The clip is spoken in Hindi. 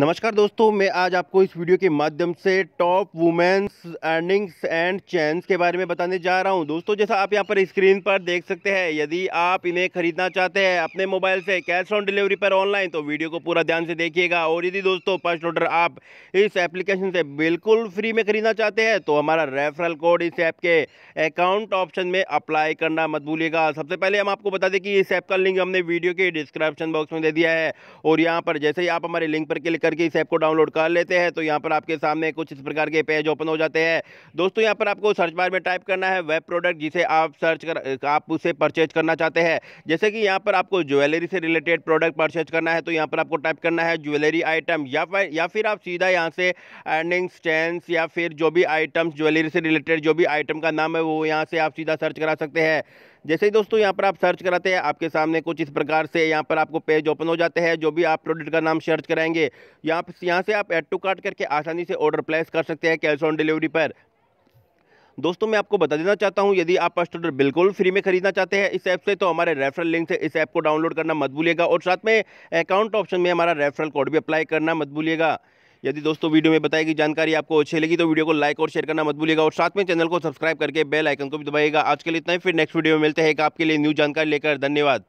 नमस्कार दोस्तों मैं आज आपको इस वीडियो के माध्यम से top women's earnings and chances के बारे में बताने जा रहा हूं दोस्तों जैसा आप यहां पर स्क्रीन पर देख सकते हैं यदि आप इन्हें खरीदना चाहते हैं अपने मोबाइल से कैश ऑन डिलीवरी पर ऑनलाइन तो वीडियो को पूरा ध्यान से देखिएगा और यदि दोस्तों फर्स्ट ऑर्डर आप इस एप्लीकेशन से बिल्कुल फ्री में खरीदना चाहते हैं तो हमारा रेफरल कोड इस ऐप के अकाउंट ऑप्शन में अप्लाई करना मत भूलिएगा सबसे पहले हम आपको बता दें कि इस ऐप का लिंक हमने वीडियो के डिस्क्रिप्शन बॉक्स में दे दिया है और यहाँ पर जैसे ही आप हमारे लिंक पर क्लिक करके इस ऐप को डाउनलोड कर लेते हैं तो यहाँ पर आपके सामने कुछ इस प्रकार के पेज ओपन हो जाते हैं दोस्तों यहाँ पर आपको सर्च बार में टाइप करना है वेब प्रोडक्ट जिसे आप सर्च कर आप उसे परचेज करना चाहते हैं जैसे कि यहाँ पर आपको ज्वेलरी से रिलेटेड प्रोडक्ट परचेज करना है तो यहाँ पर आपको टाइप करना है ज्वेलरी आइटम या फिर या फिर आप सीधा यहाँ से अर्निंग्स स्टैंड या फिर जो भी आइटम्स ज्वेलरी से रिलेटेड जो भी आइटम का नाम है वो यहाँ से आप सीधा सर्च करा सकते हैं जैसे ही दोस्तों यहाँ पर आप सर्च कराते हैं आपके सामने कुछ इस प्रकार से यहाँ पर आपको पेज ओपन हो जाते हैं जो भी आप प्रोडक्ट का नाम सर्च कराएंगे यहाँ यहाँ से आप एड टू कार्ट करके आसानी से ऑर्डर प्लेस कर सकते हैं कैश ऑन डिलीवरी पर दोस्तों मैं आपको बता देना चाहता हूं यदि आप ऑर्डर बिल्कुल फ्री में खरीदना चाहते हैं इस ऐप से तो हमारे रेफरल लिंक से इस ऐप को डाउनलोड करना मत भूलिएगा और साथ में अकाउंट ऑप्शन में हमारा रेफरल कोड भी अप्लाई करना मत भूलिएगा यदि दोस्तों वीडियो में बताई गई जानकारी आपको अच्छी लगी तो वीडियो को लाइक और शेयर करना मत भूलिएगा और साथ में चैनल को सब्सक्राइब करके बेल आइकन को भी दबाएगा आज के लिए इतना ही फिर नेक्स्ट वीडियो में मिलते हैं आपके लिए न्यू जानकारी लेकर धन्यवाद